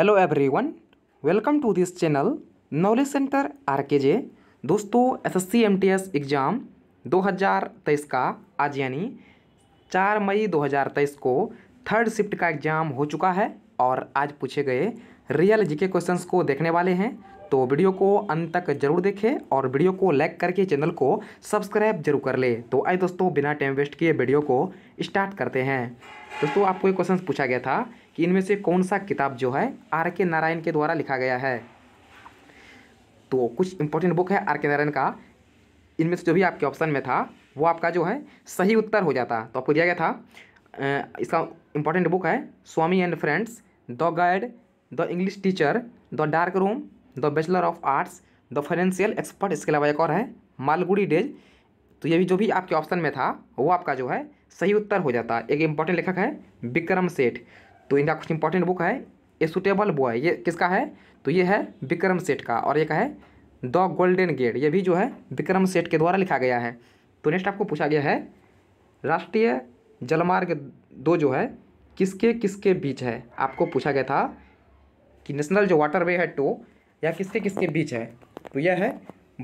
hello everyone welcome to this channel knowledge centre RKJ दोस्तों SSC MTS exam 2023 का आज यानी 4 मई 2023 को थर्ड शिफ्ट का एग्ज़ाम हो चुका है और आज पूछे गए रियल जीके क्वेश्चंस को देखने वाले हैं तो वीडियो को अंत तक जरूर देखें और वीडियो को लाइक करके चैनल को सब्सक्राइब जरूर कर ले तो आए दोस्तों बिना टाइम वेस्ट किए वीडियो को स्टार्ट करते हैं दोस्तों आपको एक क्वेश्चन पूछा गया था कि इनमें से कौन सा किताब जो है आर के नारायण के द्वारा लिखा गया है तो कुछ इंपॉर्टेंट बुक है आर के नारायण का इनमें से जो भी आपके ऑप्शन में था वो आपका जो है सही उत्तर हो जाता तो आपको दिया गया था इसका इंपॉर्टेंट बुक है Swami and friends the guide the English teacher the dark room the bachelor of arts the financial expert इसके अलावा एक और है मालगुड़ी डेज तो ये भी जो भी आपके ऑप्शन में था वो आपका जो है सही उत्तर हो जाता एक इम्पॉर्टेंट लेखक है विक्रम सेठ तो इनका कुछ इंपॉर्टेंट बुक है ए सुटेबल बॉय ये किसका है तो ये है विक्रम सेठ का और का है द गोल्डन गेट ये भी जो है विक्रम सेठ के द्वारा लिखा गया है तो नेक्स्ट आपको पूछा गया है राष्ट्रीय जलमार्ग दो जो है किसके किसके बीच है आपको पूछा गया था कि नेशनल जो वाटर वे है टो या किसके किसके बीच है तो यह है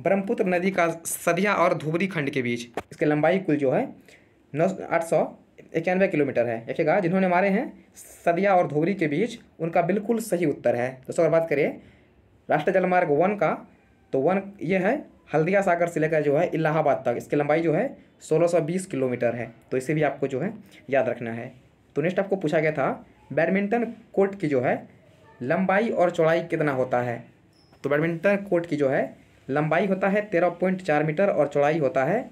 ब्रह्मपुत्र नदी का सदिया और धुबरी खंड के बीच इसकी लंबाई कुल जो है नौ आठ सौ इक्यानवे किलोमीटर है देखिएगा जिन्होंने मारे हैं सदिया और धोबरी के बीच उनका बिल्कुल सही उत्तर है दोस्तों अगर बात करिए राष्ट्रीय जलमार्ग वन का तो वन ये है हल्दिया सागर से लेकर जो है इलाहाबाद तक इसकी लंबाई जो है 1620 किलोमीटर है तो इसे भी आपको जो है याद रखना है तो नेक्स्ट आपको पूछा गया था बैडमिंटन कोर्ट की जो है लंबाई और चौड़ाई कितना होता है तो बैडमिंटन कोर्ट की जो है लंबाई होता है तेरह पॉइंट चार मीटर और चौड़ाई होता है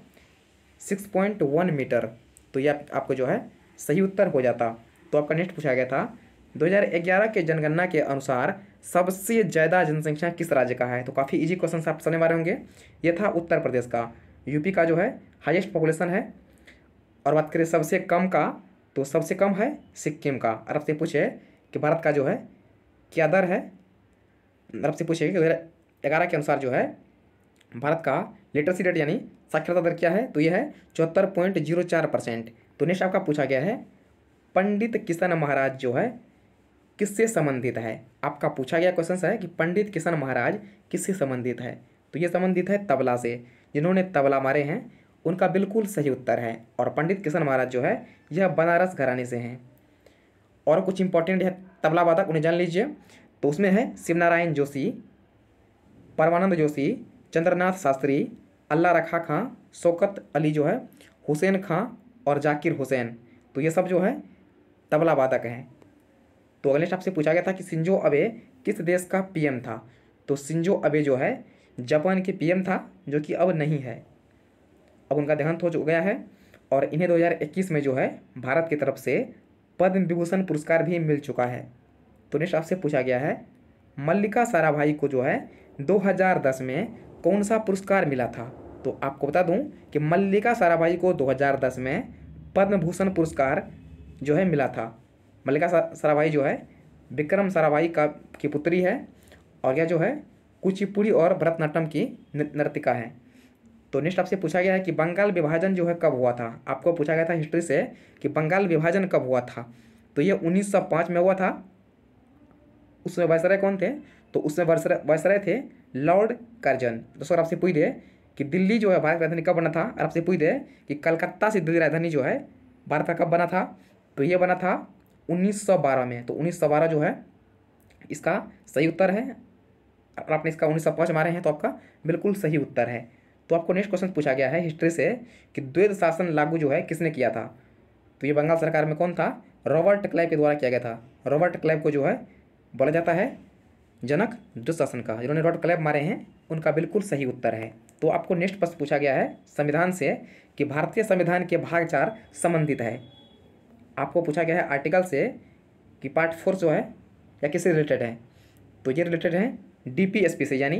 सिक्स पॉइंट वन मीटर तो यह आपको जो है सही उत्तर हो जाता तो आपका नेक्स्ट पूछा गया था 2011 के जनगणना के अनुसार सबसे ज़्यादा जनसंख्या किस राज्य का है तो काफ़ी इजी क्वेश्चन आप सुनने वाले होंगे ये था उत्तर प्रदेश का यूपी का जो है हाईएस्ट पॉपुलेशन है और बात करें सबसे कम का तो सबसे कम है सिक्किम का और आपसे पूछे कि भारत का जो है क्या दर है आपसे पूछे कि दो ग्यारह के अनुसार जो है भारत का लिटरेसी रेट यानी साक्षरता दर क्या है तो यह है चौहत्तर पॉइंट जीरो चार परसेंट तो नेक्स्ट आपका पूछा गया है पंडित किशन महाराज जो है किससे संबंधित है आपका पूछा गया क्वेश्चन है कि पंडित किशन महाराज किससे संबंधित है तो ये संबंधित है तबला से जिन्होंने तबला मारे हैं उनका बिल्कुल सही उत्तर है और पंडित किशन महाराज जो है यह बनारस घराने से हैं और कुछ इंपॉर्टेंट है तबला वादक उन्हें जान लीजिए तो उसमें है शिवनारायण जोशी परमानंद जोशी चंद्रनाथ शास्त्री अल्लाह रखा खां शौकत अली जो है हुसैन खां और जाकिर हुसैन तो ये सब जो है तबला वादक हैं तो अगले आपसे पूछा गया था कि सिंजो अबे किस देश का पीएम था तो सिंजो अबे जो है जापान के पीएम था जो कि अब नहीं है अब उनका देहांत हो गया है और इन्हें 2021 में जो है भारत की तरफ से पद्म विभूषण पुरस्कार भी मिल चुका है तो नेक्स्ट आपसे पूछा गया है मल्लिका साराभाई को जो है 2010 में कौन सा पुरस्कार मिला था तो आपको बता दूं कि मल्लिका साराभाई को 2010 में पद्म भूषण पुरस्कार जो है मिला था मल्लिका साराभाई जो है विक्रम साराभाई का की पुत्री है और यह जो है कुचिपुड़ी और भरतनाट्यम की नर्तिका है तो नेक्स्ट आपसे पूछा गया है कि बंगाल विभाजन जो है कब हुआ था आपको पूछा गया था हिस्ट्री से कि बंगाल विभाजन कब हुआ था तो ये 1905 में हुआ था उसमें वायसराय कौन थे तो उसमें वायसराय थे लॉर्ड कर्जन दोस्तों आपसे पूछ दे कि दिल्ली जो है भारत की राजधानी कब बना था और आपसे पूछ दे कि कलकत्ता से दिल्ली राजधानी जो है भारत का कब बना था तो ये बना था 1912 में तो 1912 जो है इसका सही उत्तर है और आपने इसका उन्नीस सौ मारे हैं तो आपका बिल्कुल सही उत्तर है तो आपको नेक्स्ट क्वेश्चन पूछा गया है हिस्ट्री से कि द्वैध शासन लागू जो है किसने किया था तो ये बंगाल सरकार में कौन था रॉबर्ट क्लाइव के द्वारा किया गया था रॉबर्ट क्लाइव को जो है बोला जाता है जनक दुशासन का जिन्होंने रॉड क्लैब मारे हैं उनका बिल्कुल सही उत्तर है तो आपको नेक्स्ट प्रश्न पूछा गया है संविधान से कि भारतीय संविधान के भाग चार संबंधित है आपको पूछा गया है आर्टिकल से कि पार्ट फोर जो है या किससे रिलेटेड है तो ये रिलेटेड है डीपीएसपी से यानी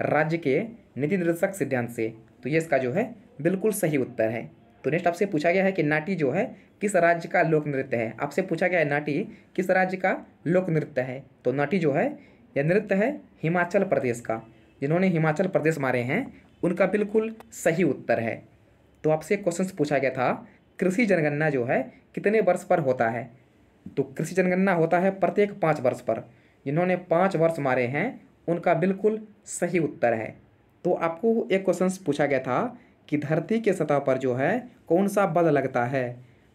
राज्य के नीति निर्देशक सिद्धांत से तो ये इसका जो है बिल्कुल सही उत्तर है तो नेक्स्ट आपसे पूछा गया है कि नाटी जो है किस राज्य का लोक नृत्य है आपसे पूछा गया है नाटी किस राज्य का लोक नृत्य है तो नाटी जो है यह नृत्य है हिमाचल प्रदेश का जिन्होंने हिमाचल प्रदेश मारे हैं उनका बिल्कुल सही उत्तर है तो आपसे क्वेश्चन पूछा गया था कृषि जनगणना जो है कितने वर्ष पर होता है तो कृषि जनगणना होता है प्रत्येक पाँच वर्ष पर जिन्होंने पाँच वर्ष मारे हैं उनका बिल्कुल सही उत्तर है तो आपको एक क्वेश्चन पूछा गया था कि धरती के सतह पर जो है कौन सा बल लगता है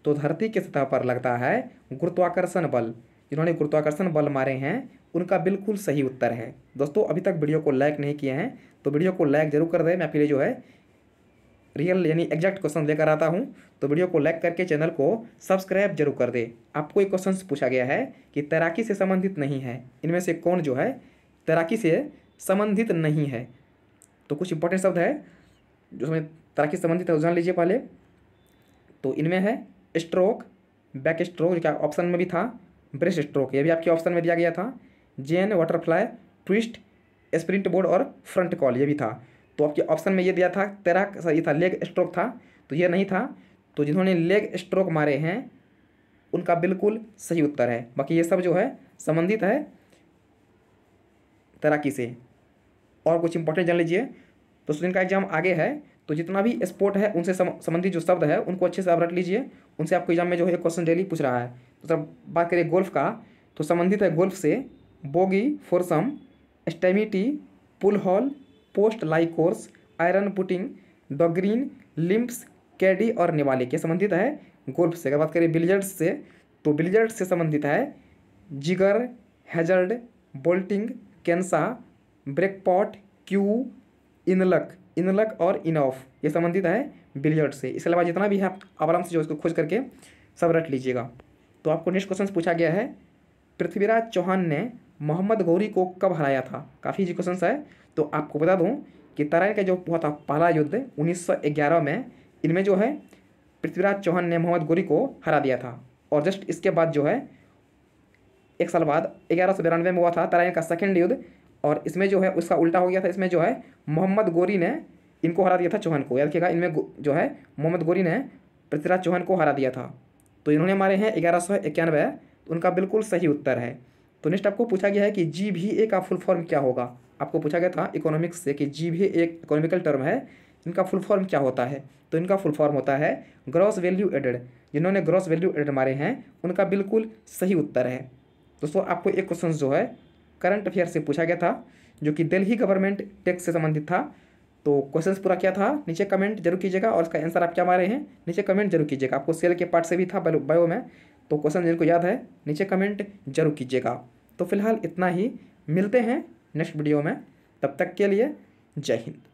तो धरती के सतह पर लगता है गुरुत्वाकर्षण बल जिन्होंने गुरुत्वाकर्षण बल मारे हैं उनका बिल्कुल सही उत्तर है दोस्तों अभी तक वीडियो को लाइक नहीं किए हैं तो वीडियो को लाइक जरूर कर दें मैं फिर जो है रियल यानी एग्जैक्ट क्वेश्चन लेकर आता हूँ तो वीडियो को लाइक करके चैनल को सब्सक्राइब जरूर कर दे आपको एक क्वेश्चन पूछा गया है कि तैराकी से संबंधित नहीं है इनमें से कौन जो है तैराकी से संबंधित नहीं है तो कुछ इंपॉर्टेंट शब्द है जो हमें तैराकी संबंधित है जान लीजिए पहले तो इनमें है स्ट्रोक बैक स्ट्रोक जो क्या ऑप्शन में भी था ब्रेस्ट स्ट्रोक ये भी आपके ऑप्शन में दिया गया था जेन वाटरफ्लाई ट्विस्ट स्प्रिंट बोर्ड और फ्रंट कॉल ये भी था तो आपके ऑप्शन में ये दिया था तैराक ये था लेग स्ट्रोक था तो ये नहीं था तो जिन्होंने लेग स्ट्रोक मारे हैं उनका बिल्कुल सही उत्तर है बाकी ये सब जो है संबंधित है तैराकी से और कुछ इंपॉर्टेंट जान लीजिए तो स्टूडेंट का एग्जाम आगे है तो जितना भी स्पोर्ट है उनसे संबंधित जो शब्द है उनको अच्छे से आप रख लीजिए उनसे आपको एग्जाम में जो है क्वेश्चन डेली पूछ रहा है मतलब बात करें गोल्फ का तो संबंधित है गोल्फ से बोगी फोरसम स्टेमिटी पुल हॉल पोस्ट लाइकोर्स course iron putting the green लिम्प्स कैडी और निवाले के संबंधित है गोल्फ से अगर बात करें बिलियर्ड्स से तो बिलियर्ड्स से संबंधित है जिगर हैजर्ड बोल्टिंग कैंसा ब्रेकपॉट क्यू इनलक इनलक और इनऑफ ये संबंधित है बिलियर्ड से इसके अलावा जितना भी है आप आराम से जो इसको खोज करके सब रट लीजिएगा तो आपको नेक्स्ट क्वेश्चन पूछा गया है पृथ्वीराज चौहान ने मोहम्मद गौरी को कब हराया था काफ़ी जी क्वेश्चन है तो आपको बता दूँ कि तराइन का जो हुआ था पहला युद्ध उन्नीस में इनमें जो है पृथ्वीराज चौहान ने मोहम्मद गौरी को हरा दिया था और जस्ट इसके बाद जो है एक साल बाद ग्यारह सौ बिरानवे में हुआ था तराइन का सेकेंड युद्ध और इसमें जो है उसका उल्टा हो गया था इसमें जो है मोहम्मद गोरी ने इनको हरा दिया था चौहान को याद रखिएगा इनमें जो है मोहम्मद गोरी ने पृथ्वीराज चौहान को हरा दिया था तो इन्होंने मारे हैं ग्यारह सौ इक्यानवे तो उनका बिल्कुल सही उत्तर है तो नेक्स्ट आपको पूछा गया है कि जी भी ए का फुल फॉर्म क्या होगा आपको पूछा गया था इकोनॉमिक्स से कि जी भी एक इकोनॉमिकल टर्म है इनका फुल फॉर्म क्या होता है तो इनका फुल फॉर्म होता है ग्रॉस वैल्यू एडेड जिन्होंने ग्रॉस वैल्यू एडेड मारे हैं उनका बिल्कुल सही उत्तर है दोस्तों आपको एक क्वेश्चन जो है करंट अफेयर से पूछा गया था जो कि दिल्ली गवर्नमेंट टैक्स से संबंधित था तो क्वेश्चंस पूरा क्या था नीचे कमेंट जरूर कीजिएगा और इसका आंसर आप क्या मारे हैं नीचे कमेंट जरूर कीजिएगा आपको सेल के पार्ट से भी था बायो में तो क्वेश्चन जिनको याद है नीचे कमेंट जरूर कीजिएगा तो फिलहाल इतना ही मिलते हैं नेक्स्ट वीडियो में तब तक के लिए जय हिंद